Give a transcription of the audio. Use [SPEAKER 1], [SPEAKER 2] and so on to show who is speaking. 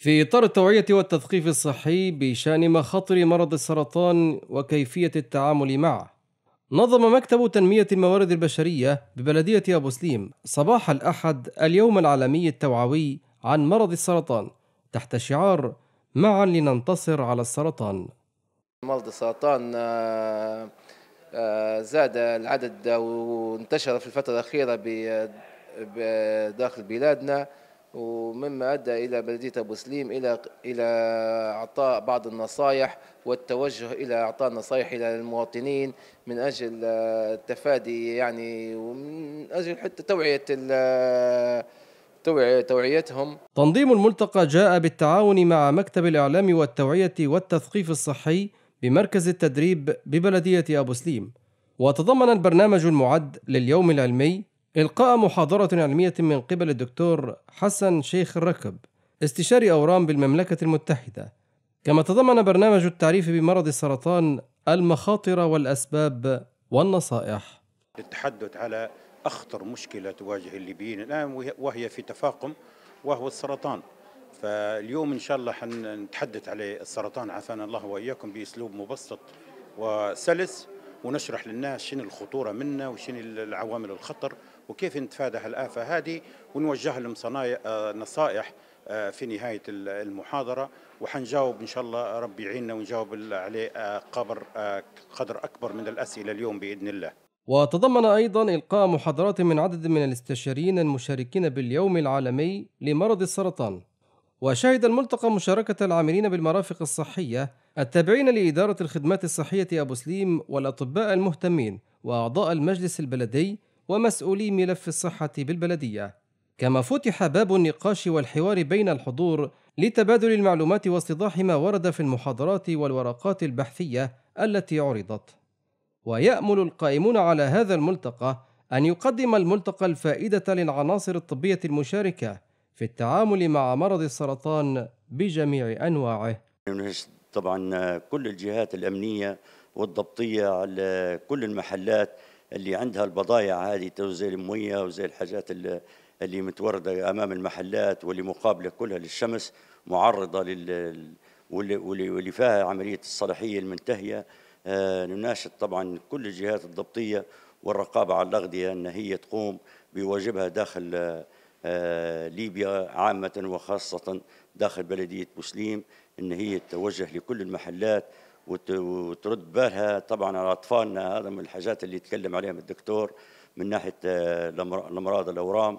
[SPEAKER 1] في إطار التوعية والتثقيف الصحي بشأن مخاطر مرض السرطان وكيفية التعامل معه نظم مكتب تنمية الموارد البشرية ببلدية أبو سليم صباح الأحد اليوم العالمي التوعوي عن مرض السرطان تحت شعار معا لننتصر على السرطان
[SPEAKER 2] مرض السرطان آه، آه، زاد العدد وانتشر في الفترة الأخيرة بداخل آه، بلادنا ومما أدى إلى بلدية أبو سليم إلى إلى إعطاء بعض النصائح والتوجه إلى إعطاء نصائح إلى المواطنين من أجل آه، التفادي يعني ومن أجل حتى توعية آه، توعيتهم
[SPEAKER 1] تنظيم الملتقى جاء بالتعاون مع مكتب الإعلام والتوعية والتثقيف الصحي بمركز التدريب ببلدية أبو سليم وتضمن البرنامج المعد لليوم العلمي إلقاء محاضرة علمية من قبل الدكتور حسن شيخ الركب استشاري أورام بالمملكة المتحدة كما تضمن برنامج التعريف بمرض السرطان المخاطر والأسباب والنصائح
[SPEAKER 3] التحدث على أخطر مشكلة تواجه الليبيين الآن وهي في تفاقم وهو السرطان فاليوم إن شاء الله حنتحدث على السرطان عافانا الله وإياكم بأسلوب مبسط وسلس ونشرح للناس شنو الخطوره منا وشنو العوامل الخطر وكيف نتفادى هالآفة هذه ونوجه لهم آه، نصائح آه، في نهاية المحاضرة وحنجاوب إن شاء الله ربي يعيننا ونجاوب عليه آه، قبر قدر أكبر من الأسئلة اليوم بإذن الله
[SPEAKER 1] وتضمن أيضا إلقاء محاضرات من عدد من الاستشاريين المشاركين باليوم العالمي لمرض السرطان وشهد الملتقى مشاركة العاملين بالمرافق الصحية التابعين لإدارة الخدمات الصحية أبو سليم والأطباء المهتمين وأعضاء المجلس البلدي ومسؤولي ملف الصحة بالبلدية كما فتح باب النقاش والحوار بين الحضور لتبادل المعلومات واستيضاح ما ورد في المحاضرات والورقات البحثية التي عرضت ويأمل القائمون على هذا الملتقى أن يقدم الملتقى الفائدة للعناصر الطبية المشاركة في التعامل مع مرض السرطان بجميع أنواعه
[SPEAKER 4] طبعا كل الجهات الأمنية والضبطية على كل المحلات اللي عندها البضائع هذه زي المية وزي الحاجات اللي متوردة أمام المحلات واللي مقابلة كلها للشمس معرضة لل واللي فيها عملية الصلاحية المنتهية آه، نناشد طبعا كل الجهات الضبطية والرقابة على الأغذية أن هي تقوم بواجبها داخل آه، ليبيا عامة وخاصة داخل بلدية بوسليم إن هي تتوجه لكل المحلات وترد بالها طبعا على أطفالنا هذا من الحاجات اللي يتكلم عليها الدكتور من ناحية آه، الأمراض الأورام